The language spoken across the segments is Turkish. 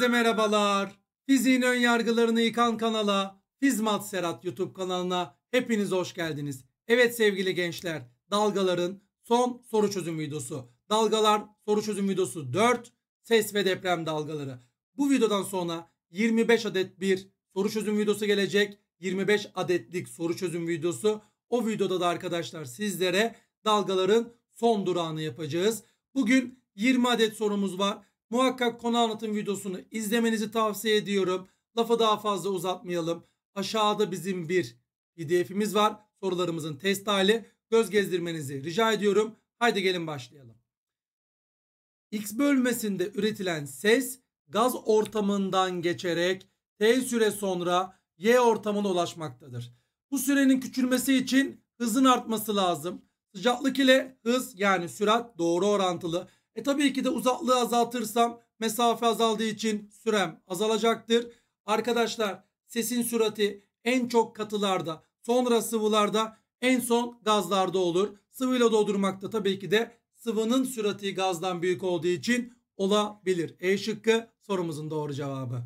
Herkese merhabalar. Fiziğin ön yargılarını yıkan kanala, Fizmat Serhat YouTube kanalına hepiniz hoş geldiniz. Evet sevgili gençler, dalgaların son soru çözüm videosu. Dalgalar soru çözüm videosu 4, ses ve deprem dalgaları. Bu videodan sonra 25 adet bir soru çözüm videosu gelecek. 25 adetlik soru çözüm videosu. O videoda da arkadaşlar sizlere dalgaların son durağını yapacağız. Bugün 20 adet sorumuz var. Muhakkak konu anlatım videosunu izlemenizi tavsiye ediyorum. Lafı daha fazla uzatmayalım. Aşağıda bizim bir pdf'imiz var. Sorularımızın test hali. Göz gezdirmenizi rica ediyorum. Haydi gelin başlayalım. X bölmesinde üretilen ses gaz ortamından geçerek T süre sonra Y ortamına ulaşmaktadır. Bu sürenin küçülmesi için hızın artması lazım. Sıcaklık ile hız yani sürat doğru orantılı. E tabii ki de uzaklığı azaltırsam mesafe azaldığı için sürem azalacaktır. Arkadaşlar sesin sürati en çok katılarda sonra sıvılarda en son gazlarda olur. Sıvıyla doldurmakta tabii ki de sıvının sürati gazdan büyük olduğu için olabilir. E şıkkı sorumuzun doğru cevabı.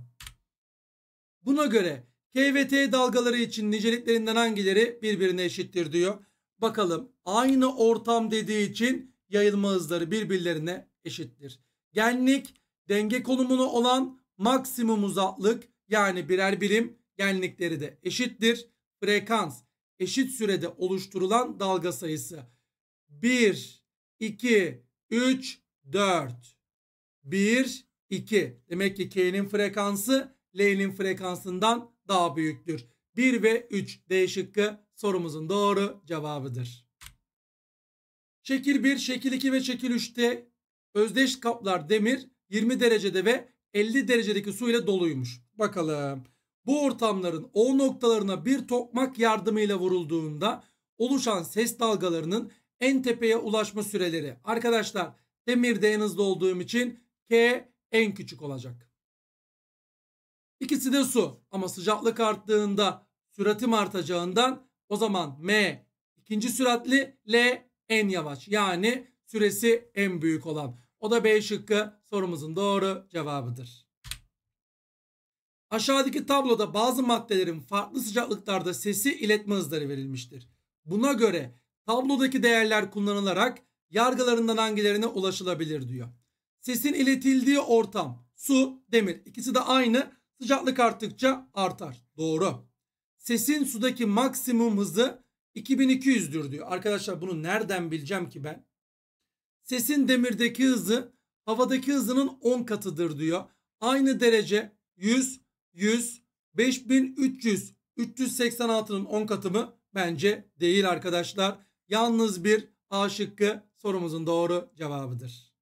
Buna göre K ve T dalgaları için niceliklerinden hangileri birbirine eşittir diyor. Bakalım aynı ortam dediği için yayılma hızları birbirlerine eşittir. Genlik denge konumunu olan maksimum uzaklık yani birer birim genlikleri de eşittir. Frekans eşit sürede oluşturulan dalga sayısı 1, 2, 3, 4. 1, 2. Demek ki K'nin frekansı L'nin frekansından daha büyüktür. 1 ve 3 D şıkkı sorumuzun doğru cevabıdır. Şekil 1, şekil 2 ve şekil 3'te özdeş kaplar demir 20 derecede ve 50 derecedeki su ile doluymuş. Bakalım. Bu ortamların O noktalarına bir tokmak yardımıyla vurulduğunda oluşan ses dalgalarının en tepeye ulaşma süreleri. Arkadaşlar demirde en hızlı olduğum için K en küçük olacak. İkisi de su ama sıcaklık arttığında süratim artacağından o zaman M ikinci süratli L en yavaş yani süresi en büyük olan. O da B şıkkı sorumuzun doğru cevabıdır. Aşağıdaki tabloda bazı maddelerin farklı sıcaklıklarda sesi iletme hızları verilmiştir. Buna göre tablodaki değerler kullanılarak yargılarından hangilerine ulaşılabilir diyor. Sesin iletildiği ortam su, demir ikisi de aynı sıcaklık arttıkça artar. Doğru. Sesin sudaki maksimum hızı 2200'dür diyor. Arkadaşlar bunu nereden bileceğim ki ben? Sesin demirdeki hızı havadaki hızının 10 katıdır diyor. Aynı derece 100, 100, 5300, 386'nın 10 katı mı? Bence değil arkadaşlar. Yalnız bir A şıkkı sorumuzun doğru cevabıdır.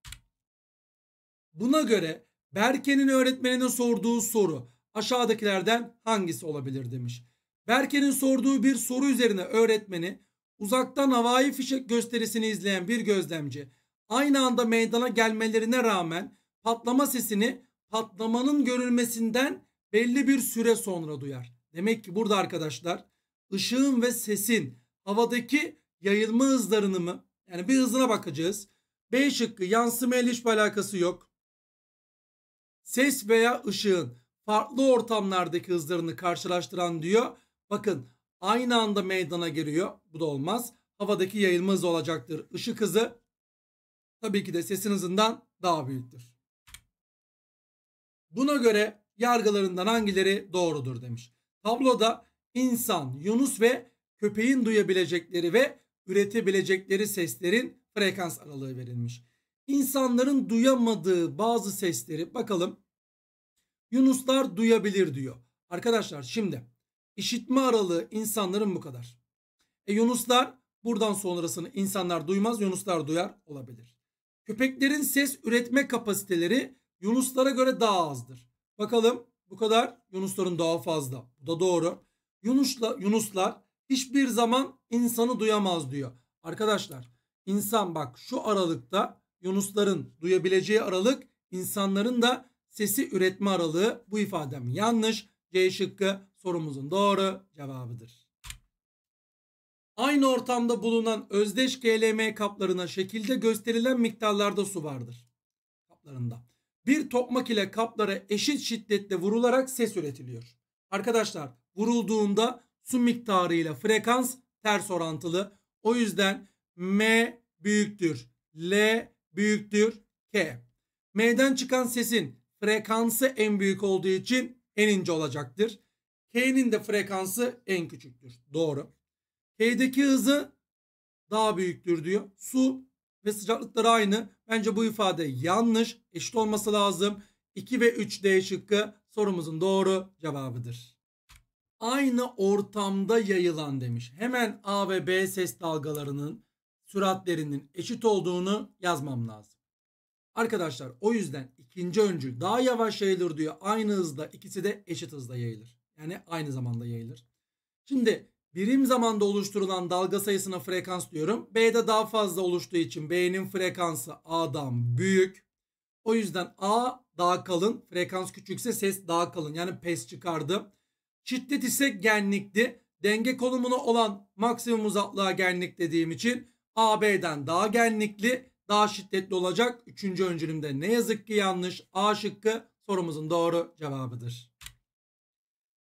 Buna göre Berke'nin öğretmeninin sorduğu soru aşağıdakilerden hangisi olabilir demiş. Berke'nin sorduğu bir soru üzerine öğretmeni uzaktan havai fişek gösterisini izleyen bir gözlemci aynı anda meydana gelmelerine rağmen patlama sesini patlamanın görülmesinden belli bir süre sonra duyar. Demek ki burada arkadaşlar ışığın ve sesin havadaki yayılma hızlarını mı yani bir hızına bakacağız. B şıkkı yansıma ile hiçbir alakası yok. Ses veya ışığın farklı ortamlardaki hızlarını karşılaştıran diyor. Bakın aynı anda meydana giriyor, Bu da olmaz. Havadaki yayılma hızı olacaktır. Işık hızı tabii ki de sesin hızından daha büyüktür. Buna göre yargılarından hangileri doğrudur demiş. Tabloda insan, Yunus ve köpeğin duyabilecekleri ve üretebilecekleri seslerin frekans aralığı verilmiş. İnsanların duyamadığı bazı sesleri bakalım. Yunuslar duyabilir diyor. Arkadaşlar şimdi İşitme aralığı insanların bu kadar. E, yunuslar buradan sonrasını insanlar duymaz, yunuslar duyar olabilir. Köpeklerin ses üretme kapasiteleri yunuslara göre daha azdır. Bakalım bu kadar yunusların daha fazla. Bu da doğru. Yunusla, yunuslar hiçbir zaman insanı duyamaz diyor. Arkadaşlar insan bak şu aralıkta yunusların duyabileceği aralık insanların da sesi üretme aralığı bu ifadem yanlış. C şıkkı sorumuzun doğru cevabıdır. Aynı ortamda bulunan özdeş GLM kaplarına şekilde gösterilen miktarlarda su vardır. Kaplarında. Bir tokmak ile kaplara eşit şiddetle vurularak ses üretiliyor. Arkadaşlar vurulduğunda su miktarı ile frekans ters orantılı. O yüzden M büyüktür. L büyüktür. K. M'den çıkan sesin frekansı en büyük olduğu için en ince olacaktır. K'nin de frekansı en küçüktür. Doğru. K'deki hızı daha büyüktür diyor. Su ve sıcaklıkları aynı. Bence bu ifade yanlış. Eşit olması lazım. 2 ve 3 D şıkkı sorumuzun doğru cevabıdır. Aynı ortamda yayılan demiş. Hemen A ve B ses dalgalarının süratlerinin eşit olduğunu yazmam lazım. Arkadaşlar o yüzden ikinci öncül daha yavaş yayılır diyor. Aynı hızda ikisi de eşit hızda yayılır. Yani aynı zamanda yayılır. Şimdi birim zamanda oluşturulan dalga sayısına frekans diyorum. B'de daha fazla oluştuğu için B'nin frekansı A'dan büyük. O yüzden A daha kalın, frekans küçükse ses daha kalın. Yani pes çıkardı. Şiddet ise genlikti. Denge konumuna olan maksimum uzaklığa genlik dediğim için AB'den daha genlikli daha şiddetli olacak. Üçüncü öncülümde ne yazık ki yanlış. A şıkkı sorumuzun doğru cevabıdır.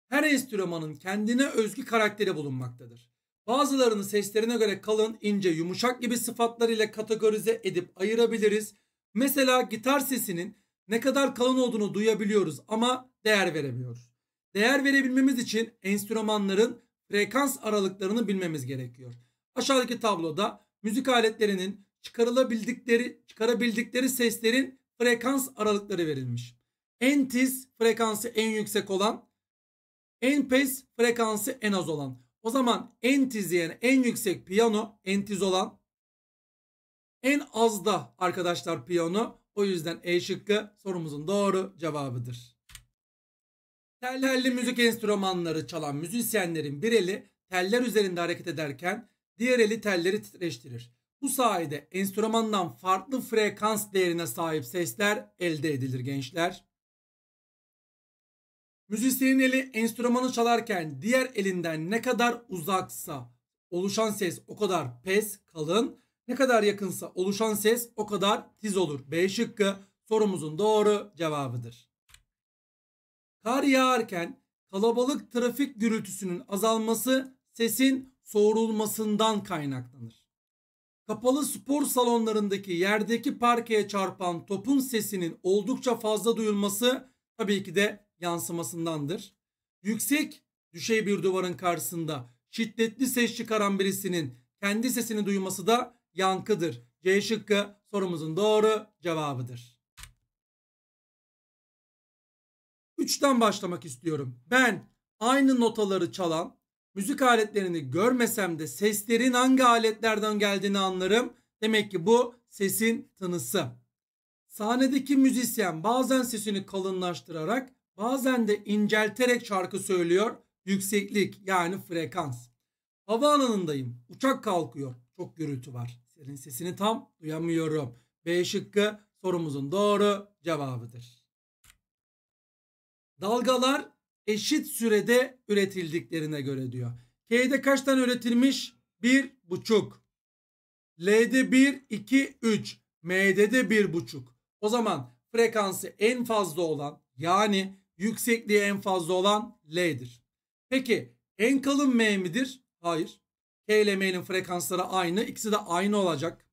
Her enstrümanın kendine özgü karakteri bulunmaktadır. Bazılarını seslerine göre kalın, ince, yumuşak gibi sıfatlar ile kategorize edip ayırabiliriz. Mesela gitar sesinin ne kadar kalın olduğunu duyabiliyoruz ama değer veremiyoruz. Değer verebilmemiz için enstrümanların frekans aralıklarını bilmemiz gerekiyor. Aşağıdaki tabloda müzik aletlerinin çıkarılabildikleri çıkarabildikleri seslerin frekans aralıkları verilmiş. En tiz frekansı en yüksek olan, en pes frekansı en az olan. O zaman en tiz yani en yüksek piyano, en tiz olan. En az da arkadaşlar piyano. O yüzden E şıkkı sorumuzun doğru cevabıdır. Tellerli müzik enstrümanları çalan müzisyenlerin bir eli teller üzerinde hareket ederken diğer eli telleri titreştirir. Bu sayede enstrümandan farklı frekans değerine sahip sesler elde edilir gençler. Müzisyenin eli enstrümanı çalarken diğer elinden ne kadar uzaksa oluşan ses o kadar pes, kalın. Ne kadar yakınsa oluşan ses o kadar tiz olur. B şıkkı sorumuzun doğru cevabıdır. Kar yağarken kalabalık trafik gürültüsünün azalması sesin soğurulmasından kaynaklanır. Kapalı spor salonlarındaki yerdeki parkeye çarpan topun sesinin oldukça fazla duyulması tabii ki de yansımasındandır. Yüksek düşey bir duvarın karşısında şiddetli ses çıkaran birisinin kendi sesini duyması da yankıdır. C şıkkı sorumuzun doğru cevabıdır. 3'ten başlamak istiyorum. Ben aynı notaları çalan müzik aletlerini görmesem de seslerin hangi aletlerden geldiğini anlarım. Demek ki bu sesin tınısı. Sahnedeki müzisyen bazen sesini kalınlaştırarak bazen de incelterek şarkı söylüyor. Yükseklik yani frekans. Havaalanındayım. Uçak kalkıyor. Çok gürültü var. Senin sesini tam duyamıyorum. B şıkkı sorumuzun doğru cevabıdır. Dalgalar eşit sürede üretildiklerine göre diyor. K'de kaç tane üretilmiş? Bir buçuk. L'de bir, iki, üç. M'de de bir buçuk. O zaman frekansı en fazla olan yani yüksekliği en fazla olan L'dir. Peki en kalın M midir? Hayır. K ile M'nin frekansları aynı. İkisi de aynı olacak.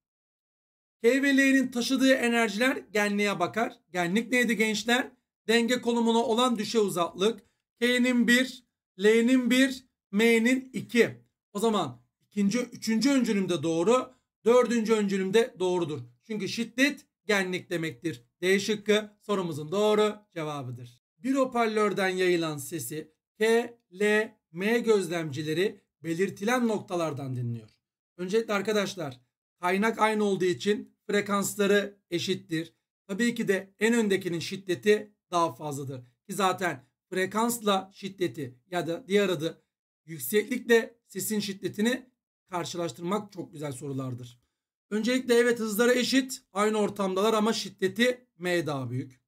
K ve L'nin taşıdığı enerjiler genliğe bakar. Genlik neydi gençler? Denge konumuna olan düşe uzaklık. K'nin 1, L'nin 1, M'nin 2. O zaman ikinci, üçüncü öncülümde doğru, dördüncü öncülümde doğrudur. Çünkü şiddet genlik demektir. D şıkkı sorumuzun doğru cevabıdır. Bir hoparlörden yayılan sesi K, L, M gözlemcileri belirtilen noktalardan dinliyor. Öncelikle arkadaşlar kaynak aynı olduğu için frekansları eşittir. Tabii ki de en öndekinin şiddeti daha fazladır. Ki zaten frekansla şiddeti ya da diğer adı yükseklikle sesin şiddetini karşılaştırmak çok güzel sorulardır. Öncelikle evet hızları eşit, aynı ortamdalar ama şiddeti M daha büyük.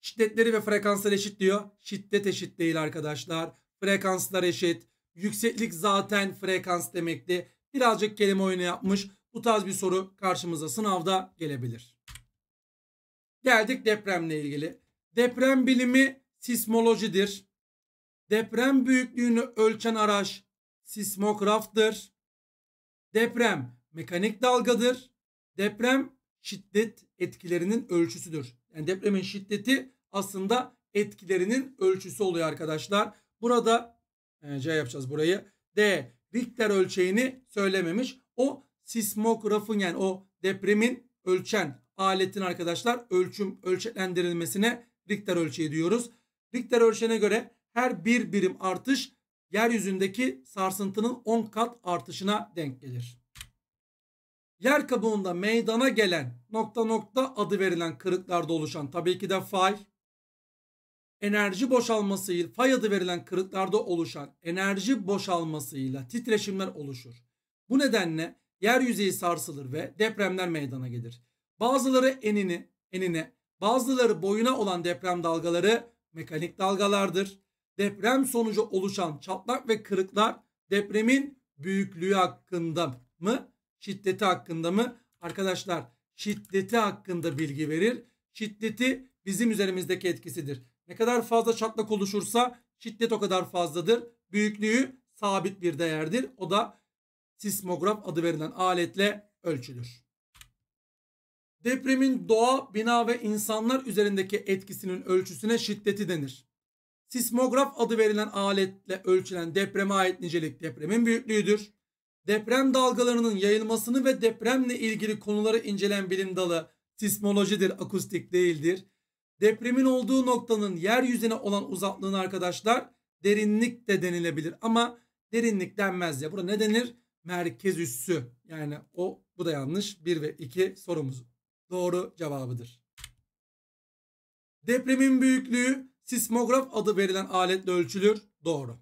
Şiddetleri ve frekansları eşit diyor. Şiddet eşit değil arkadaşlar. Frekanslar eşit. Yükseklik zaten frekans demekti. Birazcık kelime oyunu yapmış. Bu tarz bir soru karşımıza sınavda gelebilir. Geldik depremle ilgili. Deprem bilimi sismolojidir. Deprem büyüklüğünü ölçen araç sismograftır. Deprem mekanik dalgadır. Deprem şiddet etkilerinin ölçüsüdür. Yani depremin şiddeti aslında etkilerinin ölçüsü oluyor arkadaşlar. Burada e, C yapacağız burayı. D Richter ölçeğini söylememiş. O sismografın yani o depremin ölçen aletin arkadaşlar ölçüm ölçeklendirilmesine Richter ölçeği diyoruz. Richter ölçene göre her bir birim artış yeryüzündeki sarsıntının 10 kat artışına denk gelir. Yer kabuğunda meydana gelen nokta nokta adı verilen kırıklarda oluşan tabii ki de fay, enerji boşalmasıyla fay adı verilen kırıklarda oluşan enerji boşalmasıyla titreşimler oluşur. Bu nedenle yer yüzeyi sarsılır ve depremler meydana gelir. Bazıları enini, enine, bazıları boyuna olan deprem dalgaları mekanik dalgalardır. Deprem sonucu oluşan çatlak ve kırıklar depremin büyüklüğü hakkında mı, şiddeti hakkında mı? Arkadaşlar şiddeti hakkında bilgi verir. Şiddeti bizim üzerimizdeki etkisidir. Ne kadar fazla çatlak oluşursa şiddet o kadar fazladır. Büyüklüğü sabit bir değerdir. O da sismograf adı verilen aletle ölçülür. Depremin doğa, bina ve insanlar üzerindeki etkisinin ölçüsüne şiddeti denir. Sismograf adı verilen aletle ölçülen depreme ait nicelik depremin büyüklüğüdür. Deprem dalgalarının yayılmasını ve depremle ilgili konuları incelen bilim dalı sismolojidir, akustik değildir. Depremin olduğu noktanın yeryüzüne olan uzaklığını arkadaşlar derinlik de denilebilir ama derinlik denmez ya. Burada ne denir? Merkez üssü. Yani o bu da yanlış. 1 ve 2 sorumuz doğru cevabıdır. Depremin büyüklüğü sismograf adı verilen aletle ölçülür. Doğru.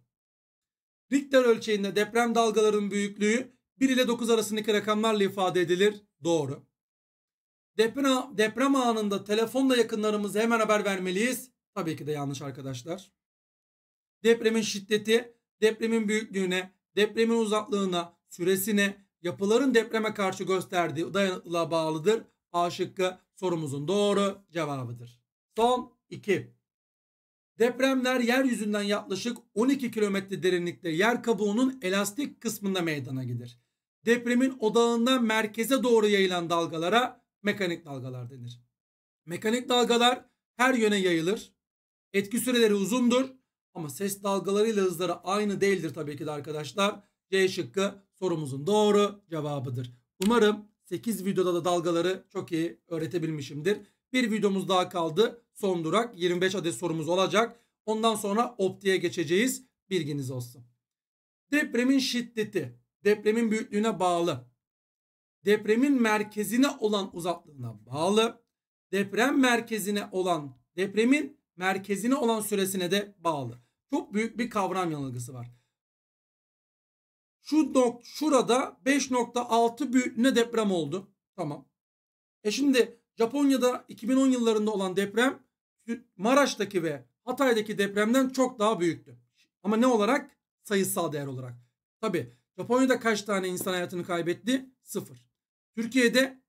Richter ölçeğinde deprem dalgalarının büyüklüğü 1 ile 9 arasındaki rakamlarla ifade edilir. Doğru. Deprem, deprem anında telefonla yakınlarımıza hemen haber vermeliyiz. Tabii ki de yanlış arkadaşlar. Depremin şiddeti, depremin büyüklüğüne, depremin uzaklığına, süresine, yapıların depreme karşı gösterdiği dayanıklılığa bağlıdır. A şıkkı sorumuzun doğru cevabıdır. Son 2. Depremler yeryüzünden yaklaşık 12 kilometre derinlikte yer kabuğunun elastik kısmında meydana gelir. Depremin odağından merkeze doğru yayılan dalgalara mekanik dalgalar denir. Mekanik dalgalar her yöne yayılır. Etki süreleri uzundur ama ses dalgalarıyla hızları aynı değildir tabii ki de arkadaşlar. C şıkkı sorumuzun doğru cevabıdır. Umarım 8 videoda da dalgaları çok iyi öğretebilmişimdir. Bir videomuz daha kaldı. Son durak 25 adet sorumuz olacak. Ondan sonra optiye geçeceğiz. Bilginiz olsun. Depremin şiddeti, depremin büyüklüğüne bağlı, depremin merkezine olan uzaklığına bağlı, deprem merkezine olan, depremin merkezine olan süresine de bağlı. Çok büyük bir kavram yanılgısı var. Şu nok şurada 5.6 büyüklüğünde deprem oldu. Tamam. E şimdi Japonya'da 2010 yıllarında olan deprem Maraş'taki ve Hatay'daki depremden çok daha büyüktü. Ama ne olarak? Sayısal değer olarak. Tabi Japonya'da kaç tane insan hayatını kaybetti? Sıfır. Türkiye'de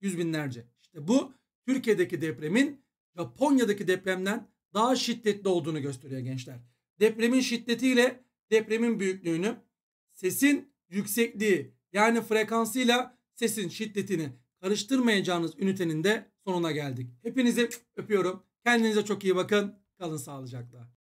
yüz binlerce. İşte bu Türkiye'deki depremin Japonya'daki depremden daha şiddetli olduğunu gösteriyor gençler. Depremin şiddetiyle depremin büyüklüğünü sesin yüksekliği yani frekansıyla sesin şiddetini karıştırmayacağınız ünitenin de sonuna geldik. Hepinizi öpüyorum. Kendinize çok iyi bakın. Kalın sağlıcakla.